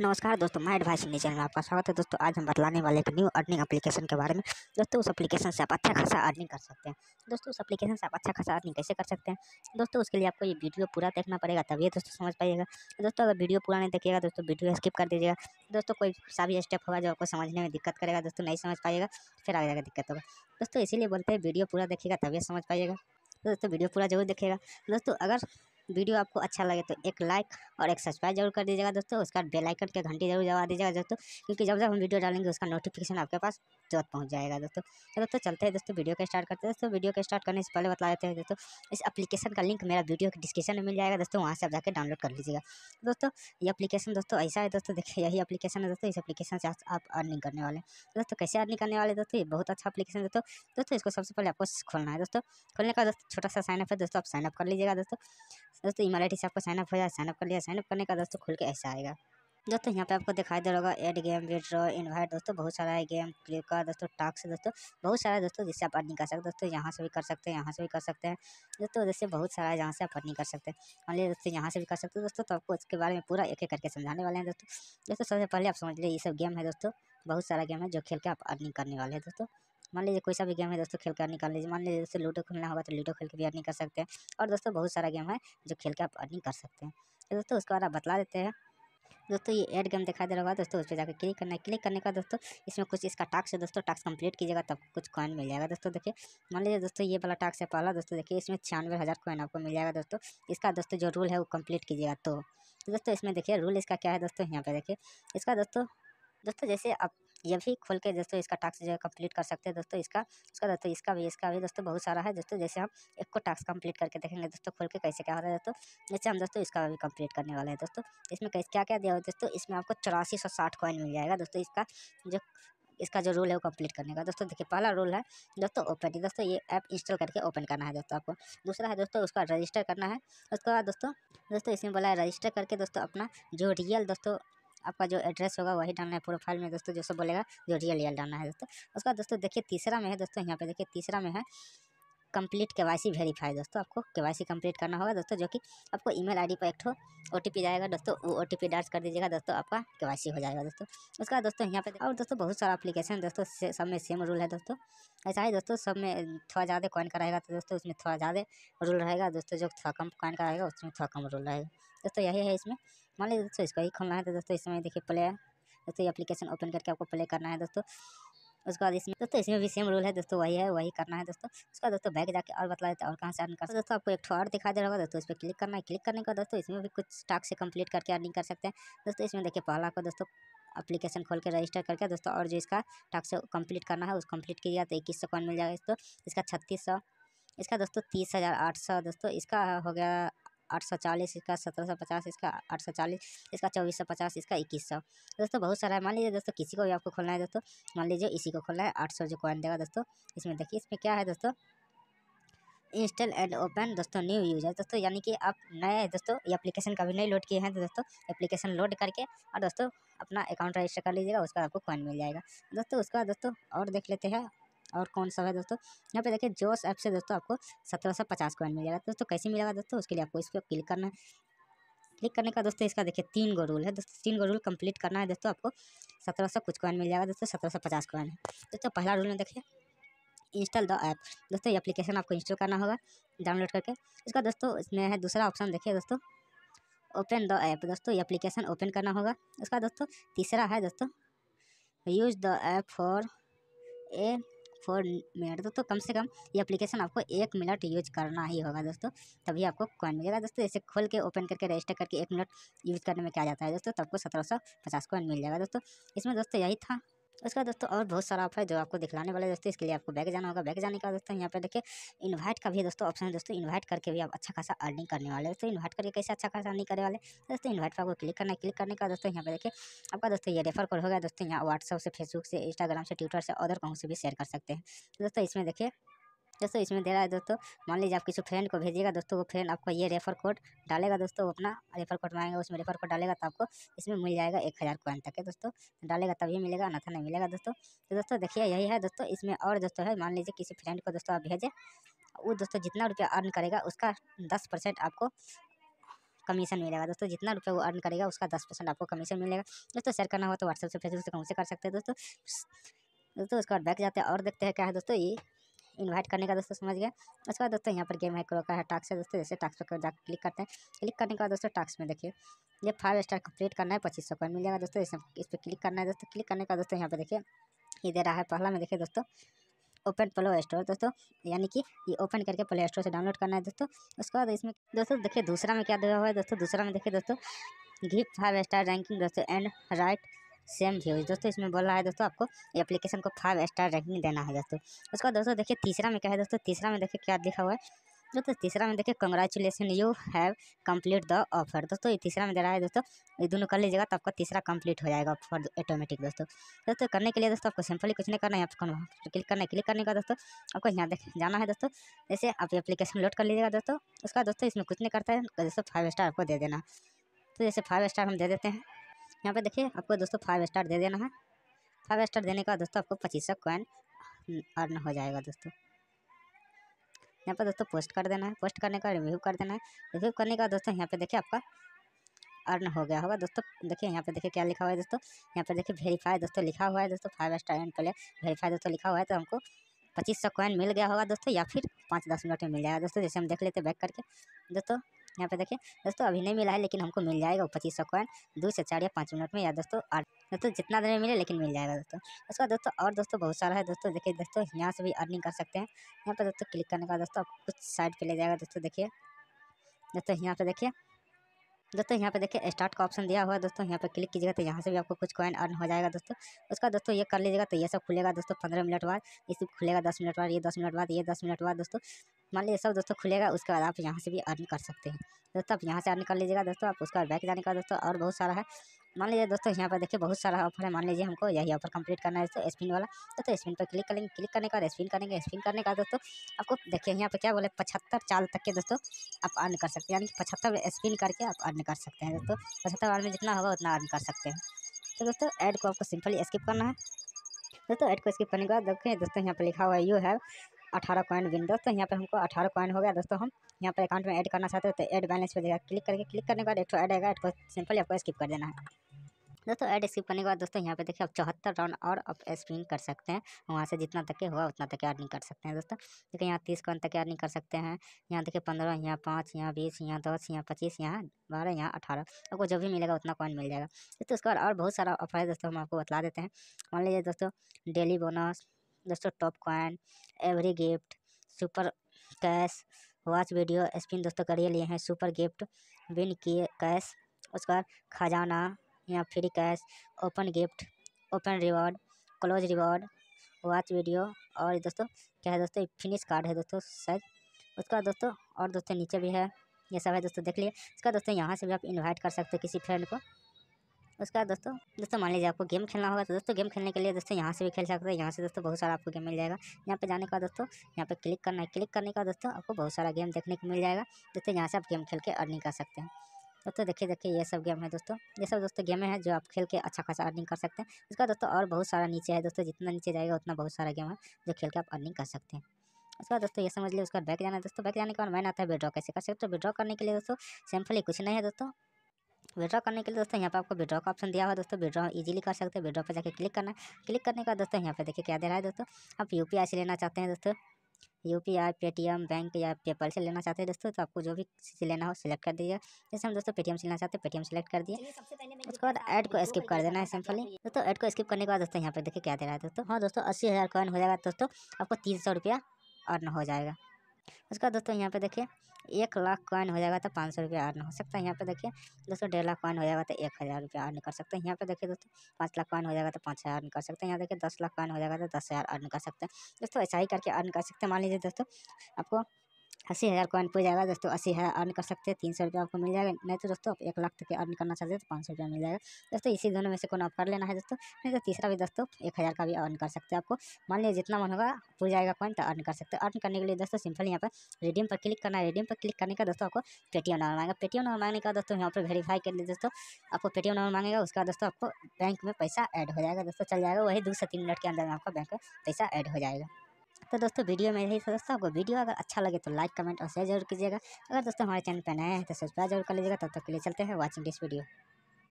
नमस्कार दोस्तों might advice Singh channel में आपका स्वागत है दोस्तों आज हम बतलाने वाले एक न्यू अर्निंग एप्लीकेशन के बारे में दोस्तों उस एप्लीकेशन से आप अच्छा खासा अर्निंग कर सकते हैं दोस्तों उस एप्लीकेशन से आप अच्छा खासा अर्निंग कैसे कर सकते हैं दोस्तों उसके लिए आपको ये वीडियो पूरा देखना पड़ेगा तभी दोस्तों समझ पाइएगा दोस्तों अगर वीडियो पूरा नहीं देखिएगा दोस्तों वीडियो स्किप कर दीजिएगा दोस्तों कोई सा भी स्टेप होगा जो आपको समझने में दिक्कत करेगा दोस्तों नहीं समझ पाएगा फिर आगे जाकर दिक्कत होगा दोस्तों इसीलिए बोलते हैं वीडियो पूरा देखिएगा तभी समझ पाइएगा दोस्तों वीडियो पूरा जरूर देखिएगा दोस्तों अगर वीडियो आपको अच्छा लगे तो एक लाइक और एक सब्सक्राइब जरूर कर दीजिएगा दोस्तों उसका बेलाइकन के घंटी जरूर दबा दीजिएगा दोस्तों क्योंकि जब जब हम वीडियो डालेंगे उसका नोटिफिकेशन आपके पास तुरंत पहुँच जाएगा दोस्तों तो दोस्तों चलते हैं दोस्तों वीडियो का स्टार्ट करते हैं दोस्तों वीडियो का स्टार्ट करने से पहले बता देते हैं दोस्तों इस अपलीकेशन का लिंक मेरा वीडियो के डिस्क्रिप्शन में मिल जाएगा दोस्तों वहाँ से आप जाकर डाउनलोड कर लीजिएगा दोस्तों ये अपलीकेशन दोस्तों ऐसा है दोस्तों देखिए यही अपलीकेशन है दोस्तों इस एप्लीकेशन से आप अर्निंग करने वाले हैं दोस्तों कैसे अर्निंग करने वाले दोस्तों ये बहुत अच्छा अपलीकेशन दोस्तों दोस्तों इसको सबसे पहले आपको खोलना है दोस्तों खोलने का दोस्तों छोटा सा साइनअप है दोस्तों आप साइनअप कर लीजिएगा दोस्तों दोस्तों हिमालय से आपको साइनअप हो जाए साइनअप कर लिया साइनअप करने का दोस्तों खुल के ऐसा आएगा दोस्तों यहाँ पे आपको दिखाई दे रहा होगा एड गेम विड्रो इनवाइट दोस्तों बहुत सारा है गेम क्लिक दोस्तों टास्क दोस्तों बहुत सारा दोस्तों जिससे आप अर्निंग कर सकते दोस्तों यहाँ से भी कर सकते हैं यहाँ से भी कर सकते हैं दोस्तों जैसे बहुत सारा है जहाँ से आप अर्निंग कर सकते हैं ऑनली दोस्तों यहाँ से भी कर सकते हो दोस्तों तो आपको उसके बारे में पूरा एक एक करके समझाने वाले हैं दोस्तों दोस्तों सबसे पहले आप समझ लीजिए ये सब गेम है दोस्तों बहुत सारा गेम है जो खेल के आप अर्निंग करने वाले हैं दोस्तों मान लीजिए कोई सा भी गेम है दोस्तों खेल के निकाल कर लीजिए मान लीजिए दोस्तों लूडो खेलना होगा तो लूडो खेल के भी अर्निंग कर सकते हैं और दोस्तों बहुत सारा गेम है जो खेल के आप अर्निंग कर सकते हैं तो दोस्तों उसके बाद आप बता देते हैं दोस्तों ये एड गेम दिखाई दे रहा होगा दोस्तों उस पर जाकर क्लिक करना है क्लिक करने का दोस्तों इसमें कुछ इसका टास्क है दोस्तों टास्क कंप्लीट कीजिएगा तब कुछ कॉइन मिल जाएगा दोस्तों देखिए मान लीजिए दोस्तों ये वाला टास्क है पहला दोस्तों देखिए इसमें छियानवे हज़ार कॉइन आपको मिल जाएगा दोस्तों इसका दोस्तों जो रूल है वो कम्प्लीट कीजिएगा तो।, तो दोस्तों इसमें देखिए रूल इसका क्या है दोस्तों यहाँ पर देखिए इसका दोस्तों दोस्तों जैसे आप ये भी खोल के दोस्तों इसका टास्क जो है कम्प्लीट कर सकते हैं दोस्तों इसका उसका दोस्तों इसका भी इसका भी दोस्तों बहुत सारा है दोस्तों जैसे हम एक को टास्क कम्प्लीट करके देखेंगे दोस्तों खोल के कैसे क्या हो रहा है दोस्तों जैसे हम दोस्तों इसका भी कंप्लीट करने वाले हैं दोस्तों इसमें कैसे क्या क्या दिया दोस्तों इसमें आपको चौरासी सौ साठ कॉइन मिल जाएगा दोस्तों इसका जो इसका जो रूल है वो कम्प्लीट करने का दोस्तों देखिए पहला रूल है दोस्तों ओपन दोस्तों ये ऐप इंस्टॉल करके ओपन करना है दोस्तों आपको दूसरा है दोस्तों उसका रजिस्टर करना है उसके बाद दोस्तों दोस्तों इसमें बोला है रजिस्टर करके दोस्तों अपना जो रियल दोस्तों आपका जो एड्रेस होगा वही डालना है प्रोफाइल में दोस्तों जैसे बोलेगा जो रियल रियल डालना है दोस्तों उसके बाद दोस्तों देखिए तीसरा में है दोस्तों यहाँ पे देखिए तीसरा में है कंप्लीट के वाई सी वेरीफाई दोस्तों आपको के वाई सी कंप्लीट करना होगा दोस्तों जो कि आपको ईमेल आईडी पर एक ओ टी पी जाएगा दोस्तों वो ओ टी पी डार्च कर दीजिएगा दोस्तों आपका के वाई सी हो जाएगा दोस्तों उसका दोस्तों यहाँ पे और दोस्तों बहुत सारा एप्लीकेशन दोस्तों सब में सेम रूल है दोस्तों ऐसा ही दोस्तों सब में थोड़ा ज़्यादा कॉइन का रहेगा तो दोस्तों उसमें थोड़ा ज़्यादा रूल रहेगा दोस्तों जो थोड़ा कम कॉइन का रहेगा उसमें थोड़ा कम रूल रहेगा दोस्तों यही है इसमें मान लीजिए दोस्तों इसको ही खोलना है तो दोस्तों इसमें देखिए प्ले दोस्तों ये अपलीकेशन ओपन करके आपको प्ले करना है दोस्तों उसके बाद इसमें दोस्तों इसमें भी सेम रूल है दोस्तों वही है वही करना है दोस्तों उसका दोस्तों बैग जाके और बता देते हैं और कहाँ से अर्निंग कर दोस्तों आपको एक और दिखा दे रहा होगा दोस्तों इस पर क्लिक करना है क्लिक करने का दोस्तों इसमें भी कुछ स्टॉक से कंप्लीट करके अर्निंग कर सकते हैं दोस्तों इसमें देखिए पहला को दोस्तों अप्लीकेशन खोल के रजिस्टर करके दोस्तों और जो इसका टास्क कंप्लीट करना है उस कंप्लीट किया तो इक्कीस सौ कॉइन मिल जाएगा दोस्तों इसका छत्तीस सौ इसका दोस्तों तीस हज़ार आठ सौ दोस्तों इसका हो गया आठ सौ चालीस इसका सत्रह सौ पचास इसका आठ सौ चालीस इसका चौबीस सौ पचास इसका इक्कीस सौ दोस्तों बहुत सारा है मान लीजिए दोस्तों किसी को भी आपको खोलना है दोस्तों मान लीजिए इसी को खोलना है आठ सौ जो कॉइन देगा दोस्तों इसमें देखिए इसमें क्या है दोस्तों इंस्टॉल एंड ओपन दोस्तों न्यू यूजर दोस्तों यानी कि आप नए दोस्तों ये एप्लीकेशन कभी नहीं लोड किए हैं तो दोस्तों एप्लीकेशन लोड करके और दोस्तों अपना अकाउंट रजिस्टर कर लीजिएगा उसका आपको कॉइन मिल जाएगा दोस्तों उसका दोस्तों और देख लेते हैं और कौन सा है दोस्तों यहाँ पे देखिए जोश ऐप से दोस्तों आपको सत्रह सौ पचास कॉइन मिल जाएगा तो दोस्तों कैसे मिलेगा दोस्तों उसके लिए आपको इस पर क्लिक करना है क्लिक करने का दोस्तों इसका देखिए तीन गो रूल है दोस्तों तीन गो रूल कंप्लीट करना है दोस्तों आपको सत्रह सौ कुछ कॉइन मिल जाएगा दोस्तों सत्रह सौ पचास कॉइन है दोस्तों पहला रूल में देखिए इंस्टॉल द ऐप दोस्तों ये एप्लीकेशन आपको इंस्टॉल करना होगा डाउनलोड करके इसका दोस्तों इसमें है दूसरा ऑप्शन देखिए दोस्तों ओपन द ऐप दोस्तों ये एप्लीकेशन ओपन करना होगा उसका दोस्तों तीसरा है दोस्तों use the app for a four minute दोस्तों कम से कम ये एप्लीकेशन आपको एक मिनट यूज करना ही होगा दोस्तों तभी आपको कॉइन मिलेगा दोस्तों इसे खोल के ओपन करके रजिस्टर करके एक मिनट यूज़ करने में क्या जाता है दोस्तों तब को सत्रह सौ पचास कॉइन मिल जाएगा दोस्तों इसमें दोस्तों यही था उसके बाद दोस्तों और बहुत सारा ऑफर है जो आपको दिखलाने वाले दोस्तों इसके लिए आपको बैग जाना होगा बैग जाने का दोस्तों यहाँ पे देखिए इनवाइट का भी दोस्तों ऑप्शन है दोस्तों इनवाइट करके भी आप अच्छा खासा अर्निंग करने वाले दोस्तों इन्वाइट करके कैसे अच्छा खासा अर्निंग करने वाले दोस्तों इन्वाइट पर आपको क्लिक करना है क्लिक करने का दोस्तों यहाँ पे देखिए आपका दोस्तों ये रेफर कोड होगा दोस्तों यहाँ व्हाट्सअप से फेसबुक से इंस्टाग्राम से ट्विटर से अदर कहूँ से भी शेयर कर सकते हैं दोस्तों इसमें देखिए दोस्तों इसमें दे रहा है दोस्तों मान लीजिए आप किसी फ्रेंड को भेजिएगा दोस्तों वो फ्रेंड आपको ये रेफर कोड डालेगा दोस्तों अपना रेफर कोड मांगेगा उसमें रेफर कोड डालेगा तो आपको इसमें मिल जाएगा एक हज़ार कॉइन तक के दोस्तों डालेगा तभी मिलेगा अन्यथा नहीं मिलेगा दोस्तों तो दोस्तों देखिए यही है दोस्तों इसमें और दोस्तों है मान लीजिए किसी फ्रेंड को दोस्तों आप भेजें वो दोस्तों जितना रुपया अर्न करेगा उसका दस परसेंट आपको कमीशन मिलेगा दोस्तों जितना रुपया वो अर्न करेगा उसका दस परसेंट आपको कमीशन मिलेगा दोस्तों शेयर करना हो तो व्हाट्सएप से फेसबुक से कौन से कर सकते हैं दोस्तों दोस्तों उसके बाद बैक जाते हैं और देखते हैं क्या है दोस्तों ये इन्वाइट करने का दोस्तों समझ गए उसके बाद दोस्तों यहाँ पर गेम हैक का है टास्क है दोस्तों जैसे टास्क पर जाकर क्लिक करते हैं क्लिक करने के बाद दोस्तों टास्क में देखिए ये फाइव स्टार कंप्लीट करना है पच्चीस सौ पर मिल जाएगा दोस्तों जैसे इस पर क्लिक करना है दोस्तों क्लिक करने का दोस्तों यहाँ पर देखिए ये दे रहा है पहला में देखिए दोस्तों ओपन प्लो स्टोर दोस्तों यानी कि ये ओपन करके प्ले स्टोर से डाउनलोड करना है दोस्तों उसके बाद इसमें दोस्तों देखिए दूसरा में क्या दिया हुआ है दोस्तों दूसरा में देखिए दोस्तों गिफ्ट फाइव स्टार रैंकिंग दोस्तों एंड राइट सेम व्यू दोस्तों इसमें बोल रहा है दोस्तों आपको एप्लीकेशन को फाइव स्टार रैंकिंग देना है दोस्तों उसका दोस्तों देखिए तीसरा में क्या है दोस्तों तीसरा में देखिए क्या लिखा हुआ है दोस्तों तीसरा में देखिए congratulation you have complete the offer दोस्तों ये तीसरा में दे रहा है दोस्तों ये दोनों कर लीजिएगा तो आपका तीसरा कंप्लीट हो जाएगा ऑफर ऑटोमेटिक दोस्तों दोस्तों करने के लिए दोस्तों आपको सिंपली कुछ नहीं करना है आपको क्लिक करना है क्लिक करने का दोस्तों आपको यहाँ देख जाना है दोस्तों जैसे आप एप्लीकेशन लोड कर लीजिएगा दोस्तों उसका दोस्तों इसमें कुछ नहीं करता है तो दोस्तों फाइव स्टार आपको दे देना तो जैसे फाइव स्टार हम दे देते हैं यहाँ पे देखिए आपको दोस्तों फाइव स्टार दे देना है फाइव स्टार देने का दोस्तों आपको पच्चीस सौ कॉइन अर्न हम्म, हो जाएगा दोस्तों यहाँ पर दोस्तों पोस्ट कर देना है पोस्ट करने का रिव्यू कर देना है रिव्यू करने का दोस्तों यहाँ पे देखिए आपका अर्न हो गया होगा दोस्तों देखिए यहाँ पे देखिए क्या लिखा हुआ है दोस्तों यहाँ पे देखिए वेरीफाई दोस्तों लिखा हुआ है दोस्तों five star and play verify दोस्तों लिखा हुआ है तो हमको पच्चीस सौ कॉइन मिल गया होगा दोस्तों या फिर पाँच दस मिनट में मिल जाएगा दोस्तों जैसे हम देख लेते बैक करके दोस्तों यहाँ पे देखिए दोस्तों अभी नहीं मिला है लेकिन हमको मिल जाएगा पच्चीस सौ कॉइन दो से चार या पाँच मिनट में या दोस्तों आठ दोस्तों जितना देर में मिले लेकिन मिल जाएगा दोस्तों उसके बाद दोस्तों और दोस्तों बहुत सारा है दोस्तों देखिए दोस्तों यहाँ से भी अर्निंग कर सकते हैं यहाँ पर दोस्तों क्लिक करने का दोस्तों कुछ साइड पर ले जाएगा दोस्तों देखिए दोस्तों यहाँ पर देखिए दोस्तों यहाँ पे देखिए स्टार्ट का ऑप्शन दिया हुआ है दोस्तों यहाँ पे क्लिक कीजिएगा तो यहाँ से भी आपको कुछ कॉइन अर्न हो जाएगा दोस्तों उसका दोस्तों ये कर लीजिएगा तो ये सब खुलेगा दोस्तों पंद्रह मिनट बाद ये सब खुलेगा दस मिनट बाद ये दस मिनट बाद ये दस मिनट बाद दोस्तों मान लीजिए सब दोस्तों खुलेगा उसके बाद आप यहाँ से भी अर्न कर सकते हैं दोस्तों आप यहाँ से अर्न कर लीजिएगा दोस्तों आप उसके बाद बैक जाने का दोस्तों और बहुत सारा है मान लीजिए दोस्तों यहाँ पर देखिए बहुत सारा ऑफर है मान लीजिए हमको यही ऑफर कंप्लीट करना है दोस्तों स्पिन वाला दोस्तों स्पिन तो पर क्लिक करेंगे क्लिक करने का स्पिन करेंगे स्पिन करने का दोस्तों आपको देखिए यहाँ पर क्या बोले पचहत्तर चाल तक के दोस्तों आप अर्न कर सकते हैं यानी कि पचहत्तर स्पिन करके आप अर्न कर सकते हैं दोस्तों पचहत्तर बार में जितना होगा उतना अर्न कर सकते हैं तो दोस्तों ऐड को आपको सिंपली स्किप करना है दोस्तों ऐड को स्किप करने के बाद देखिए दोस्तों यहाँ पर लिखा हुआ है यू हैव अठारह कॉइन विन दोस्तों यहाँ पे हमको अठारह कॉइन हो गया दोस्तों हम यहाँ पर अकाउंट में ऐड करना चाहते हो तो ऐड बैलेंस पर देगा क्लिक करके क्लिक करने के बाद एक ऐड आएगा एक सिंपल आपको स्किप कर देना है दोस्तों ऐड स्किप करने के बाद दोस्तों यहाँ पे देखिए आप चौहत्तर राउंड और आप स्पिन कर सकते हैं वहाँ से जितना तक के हुआ उतना तक अर्निंग कर सकते हैं दोस्तों देखिए यहाँ तीस कॉइन तक अर्निंग कर सकते हैं यहाँ देखिए पंद्रह यहाँ पाँच यहाँ बीस यहाँ दस यहाँ पच्चीस यहाँ बारह यहाँ अठारह आपको जो भी मिलेगा उतना कॉइन मिल जाएगा दोस्तों उसके बाद और बहुत सारा ऑफर है दोस्तों हम आपको बतला देते हैं मान लीजिए दोस्तों डेली बोनस दोस्तों top coin every gift super cash watch video spin दोस्तों करिए लिए हैं सुपर गिफ्ट विन किए कैश उसके बाद खजाना या free cash open gift open reward close reward watch video और दोस्तों क्या है दोस्तों फिनिश कार्ड है दोस्तों शायद उसका दोस्तों और दोस्तों नीचे भी है ये सब है दोस्तों देख लिए उसका दोस्तों यहाँ से भी आप इन्वाइट कर सकते हो किसी फ्रेंड को उसके बाद दोस्तों दोस्तों मान लीजिए आपको गेम खेलना होगा तो दोस्तों गेम खेलने के लिए दोस्तों यहाँ से भी खेल सकते हैं यहाँ से दोस्तों बहुत सारा आपको गेम मिल जाएगा यहाँ पे जाने का दोस्तों यहाँ पे क्लिक करना है क्लिक करने का दोस्तों आपको बहुत सारा गेम देखने को मिल जाएगा दोस्तों यहाँ से आप गेम खेल के अर्निंग कर सकते हैं दोस्तों देखिए देखिए ये सब गेम है दोस्तों ये सब दोस्तों गेम है जो आप खेल के अच्छा खासा अर्निंग कर सकते हैं उसका दोस्तों और बहुत सारा नीचे है दोस्तों जितना नीचे जाएगा उतना बहुत सारा गेम है जो खेल के आप अर्निंग कर सकते हैं उसके बाद दोस्तों ये समझ लिए उसका बैक जाना है दोस्तों बैक जाने के बाद मैंने आता है विड्रॉ कैसे कर सकते हो तो विड्रॉ करने के लिए दोस्तों सिंपली कुछ नहीं है दोस्तों विड्रॉ करने के लिए दोस्तों यहाँ पर आपको विड्रॉ का ऑप्शन दिया हुआ दोस्तों विड्रॉ इजीली कर सकते हैं विड्रॉ पर जाकर क्लिक करना क्लिक करने का दोस्तों यहाँ पर देखिए क्या दे रहा है दोस्तों आप यू से लेना चाहते हैं दोस्तों U P I Paytm bank या पेपल से लेना चाहते हैं दोस्तों तो आपको जो भी चीज़ लेना हो सिलेक्ट कर दीजिए जैसे हम दोस्तों पेटीएम से लेना चाहते हैं पेटीएम सेलेक्ट कर दिए उसके बाद ऐड को स्किप कर देना है सिंपली दोस्तों ऐड को स्किप करने के बाद दोस्तों यहाँ पर देखिए क्या दे रहा है दोस्तों हाँ दोस्तों अस्सी हज़ार कॉइन हो जाएगा दोस्तों आपको तीन सौ रुपया अर्न हो जाएगा उसका दोस्तों यहाँ पे देखिए एक लाख कॉइन हो जाएगा तो पाँच सौ रुपया अर्न हो सकता है यहाँ पे देखिए दोस्तों डेढ़ लाख कॉइन हो जाएगा तो एक हज़ार रुपया अर्न कर सकते हैं यहाँ पे देखिए दोस्तों पाँच लाख कॉइन हो जाएगा तो पाँच हज़ार अर्न कर सकते हैं यहाँ देखिए दस लाख कॉइन हो जाएगा तो दस हज़ार अर्न कर सकते हैं दोस्तों ऐसा ही करके अर्न कर सकते हैं मान लीजिए दोस्तों आपको अस्सी हज़ार कॉइन पे जाएगा दोस्तों अस्सी हज़ार अर्न कर सकते हैं तीन सौ रुपये आपको मिल जाएगा नहीं तो दोस्तों आप एक लाख तक अर्न करना चाहते हैं तो पाँच सौ रुपया मिल जाएगा दोस्तों इसी दोनों में से कोई ऑफ कर लेना है दोस्तों नहीं तो तीसरा भी दोस्तों एक हज़ार का भी अर्न कर सकते हैं आपको मान लीजिए जितना मन होगा पूरी जाएगा कॉइन तो अर्न कर सकते अर्न करने के लिए दोस्तों सिंपल यहाँ पर रेडियम पर क्लिक करना है रेडियम पर क्लिक करने का दोस्तों आपको पेटीएम नंबर मांगेगा पेटीएम नंबर मांगने का दोस्तों यहाँ पर वेरीफाई कर लिए दोस्तों आपको पेटीएम नंबर मांगेगा उसका दोस्तों आपको बैंक में पैसा ऐड हो जाएगा दोस्तों चल जाएगा वही दो से तीन मिनट के अंदर में आपका बैंक में पैसा ऐड हो जाएगा तो दोस्तों वीडियो में यही था दोस्तों आपको वीडियो अगर अच्छा लगे तो लाइक कमेंट और शेयर जरूर कीजिएगा अगर दोस्तों हमारे चैनल पर नए हैं तो सब्सक्राइब जरूर कर लीजिएगा तब तक के लिए चलते हैं वॉचिंग दिस वीडियो